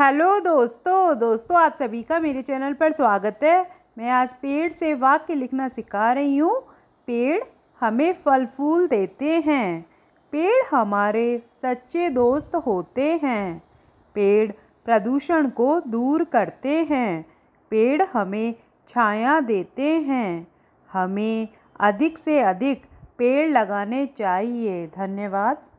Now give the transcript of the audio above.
hello दोस्तों दोस्तों आप सभी का मेरे चैनल पर स्वागत है मैं आज पेड़ से वाक्य लिखना सिखा रही हूँ पेड़ हमें फल फूल देते हैं पेड़ हमारे सच्चे दोस्त होते हैं पेड़ प्रदूषण को दूर करते हैं पेड़ हमें छाया देते हैं हमें अधिक से अधिक पेड़ लगाने चाहिए धन्यवाद